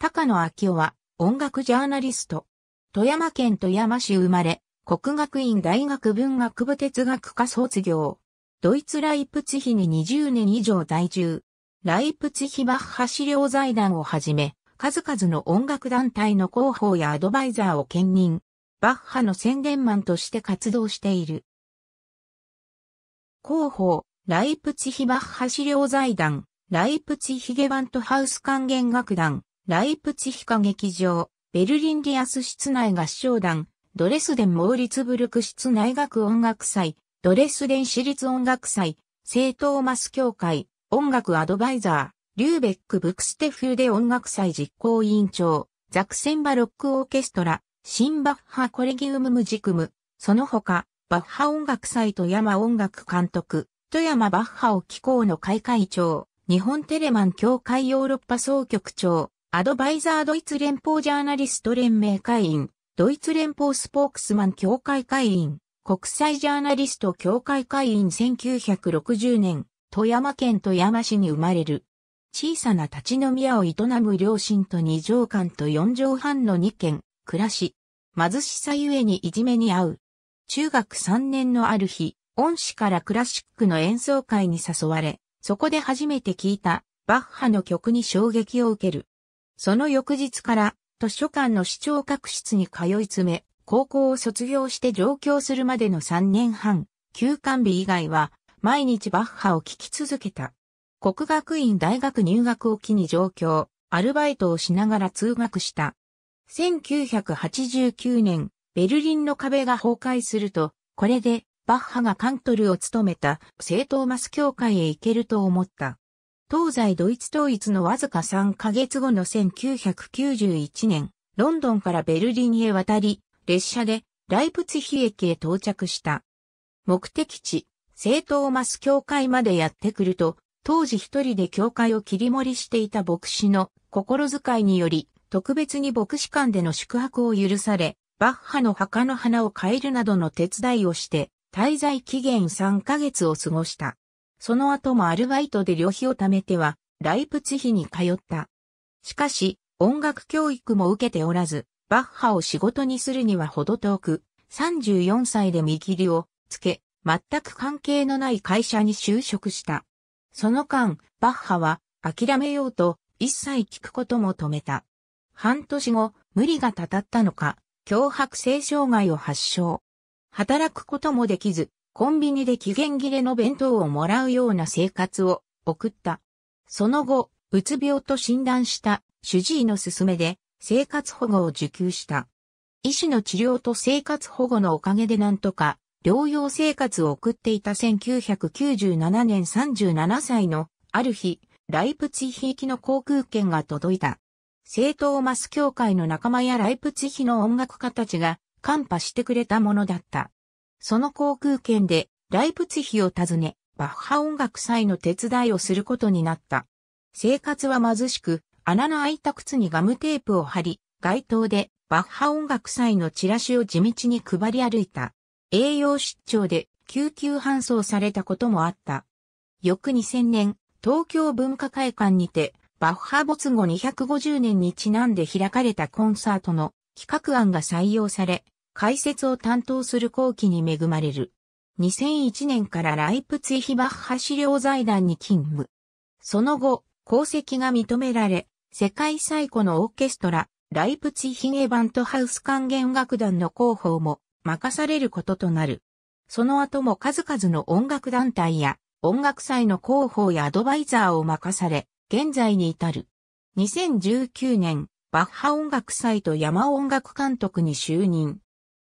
高野明夫は音楽ジャーナリスト。富山県富山市生まれ、国学院大学文学部哲学科卒業。ドイツライプツヒに20年以上在住。ライプツヒバッハ資料財団をはじめ、数々の音楽団体の広報やアドバイザーを兼任。バッハの宣伝マンとして活動している。広報、ライプツヒバッハ資料財団、ライプツヒゲバントハウス管弦楽団、ライプツヒカ劇場、ベルリンディアス室内合唱団、ドレスデンモーリツブルク室内学音楽祭、ドレスデン私立音楽祭、聖トーマス協会、音楽アドバイザー、リューベック・ブクステフデ音楽祭実行委員長、ザクセンバロックオーケストラ、シンバッハコレギウムムジクム、その他、バッハ音楽祭と山音楽監督、富山バッハを機構の会会長、日本テレマン協会ヨーロッパ総局長、アドバイザードイツ連邦ジャーナリスト連盟会員、ドイツ連邦スポークスマン協会会員、国際ジャーナリスト協会会員1960年、富山県富山市に生まれる。小さな立ち飲み屋を営む両親と二畳間と四畳半の二軒、暮らし、貧しさゆえにいじめに遭う。中学三年のある日、恩師からクラシックの演奏会に誘われ、そこで初めて聴いたバッハの曲に衝撃を受ける。その翌日から図書館の視聴覚室に通い詰め、高校を卒業して上京するまでの3年半、休館日以外は毎日バッハを聴き続けた。国学院大学入学を機に上京、アルバイトをしながら通学した。1989年、ベルリンの壁が崩壊すると、これでバッハがカントルを務めた聖トーマス教会へ行けると思った。東西ドイツ統一のわずか3ヶ月後の1991年、ロンドンからベルリンへ渡り、列車でライプツヒ駅へ到着した。目的地、聖トーマス教会までやってくると、当時一人で教会を切り盛りしていた牧師の心遣いにより、特別に牧師館での宿泊を許され、バッハの墓の花を変えるなどの手伝いをして、滞在期限3ヶ月を過ごした。その後もアルバイトで旅費を貯めては、ライプツヒに通った。しかし、音楽教育も受けておらず、バッハを仕事にするにはほど遠く、34歳で見切りをつけ、全く関係のない会社に就職した。その間、バッハは諦めようと一切聞くことも止めた。半年後、無理がたたったのか、脅迫性障害を発症。働くこともできず、コンビニで期限切れの弁当をもらうような生活を送った。その後、うつ病と診断した主治医の勧めで生活保護を受給した。医師の治療と生活保護のおかげでなんとか療養生活を送っていた1997年37歳のある日、ライプツィヒ行きの航空券が届いた。正統マス協会の仲間やライプツィヒの音楽家たちがカンパしてくれたものだった。その航空券でライプツヒを訪ね、バッハ音楽祭の手伝いをすることになった。生活は貧しく、穴の開いた靴にガムテープを貼り、街頭でバッハ音楽祭のチラシを地道に配り歩いた。栄養失調で救急搬送されたこともあった。翌2000年、東京文化会館にて、バッハ没後250年にちなんで開かれたコンサートの企画案が採用され、解説を担当する後期に恵まれる。2001年からライプツィヒバッハ資料財団に勤務。その後、功績が認められ、世界最古のオーケストラ、ライプツィヒゲバントハウス管弦楽団の広報も任されることとなる。その後も数々の音楽団体や音楽祭の広報やアドバイザーを任され、現在に至る。2019年、バッハ音楽祭と山音楽監督に就任。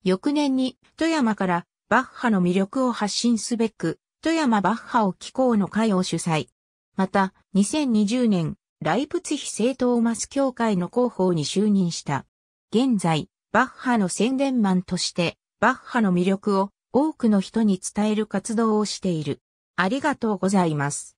翌年に富山からバッハの魅力を発信すべく、富山バッハを機構の会を主催。また、2020年、ライプツヒ正統マス協会の広報に就任した。現在、バッハの宣伝マンとして、バッハの魅力を多くの人に伝える活動をしている。ありがとうございます。